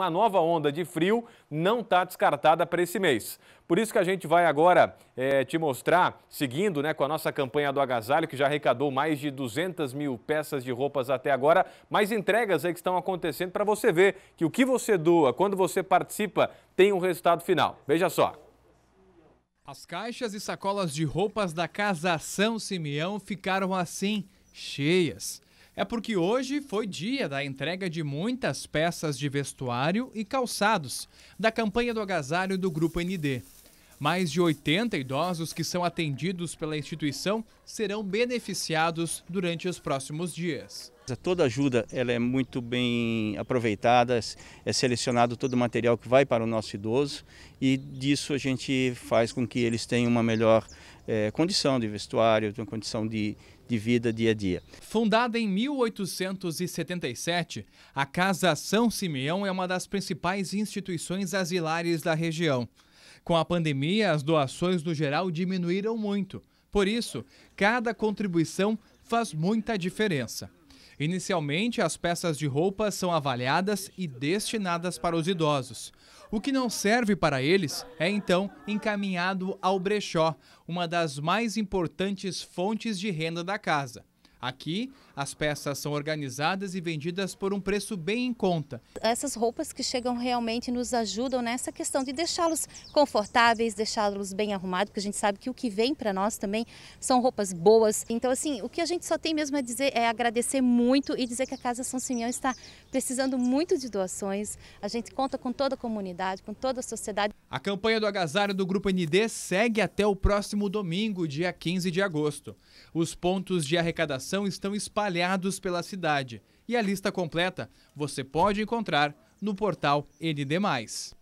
Uma nova onda de frio não está descartada para esse mês. Por isso que a gente vai agora é, te mostrar, seguindo né, com a nossa campanha do agasalho, que já arrecadou mais de 200 mil peças de roupas até agora, mais entregas aí que estão acontecendo para você ver que o que você doa, quando você participa, tem um resultado final. Veja só. As caixas e sacolas de roupas da Casa São Simeão ficaram assim, cheias. É porque hoje foi dia da entrega de muitas peças de vestuário e calçados da campanha do agasalho do Grupo ND. Mais de 80 idosos que são atendidos pela instituição serão beneficiados durante os próximos dias. Toda ajuda ela é muito bem aproveitada, é selecionado todo o material que vai para o nosso idoso e disso a gente faz com que eles tenham uma melhor é, condição de vestuário, uma condição de, de vida dia a dia. Fundada em 1877, a Casa São Simeão é uma das principais instituições asilares da região. Com a pandemia, as doações no geral diminuíram muito. Por isso, cada contribuição faz muita diferença. Inicialmente, as peças de roupa são avaliadas e destinadas para os idosos. O que não serve para eles é então encaminhado ao brechó, uma das mais importantes fontes de renda da casa. Aqui, as peças são organizadas e vendidas por um preço bem em conta. Essas roupas que chegam realmente nos ajudam nessa questão de deixá-los confortáveis, deixá-los bem arrumados, porque a gente sabe que o que vem para nós também são roupas boas. Então, assim, o que a gente só tem mesmo a dizer é agradecer muito e dizer que a Casa São Simeão está precisando muito de doações. A gente conta com toda a comunidade, com toda a sociedade. A campanha do agasalho do Grupo ND segue até o próximo domingo, dia 15 de agosto. Os pontos de arrecadação estão espalhados pela cidade e a lista completa você pode encontrar no portal ND.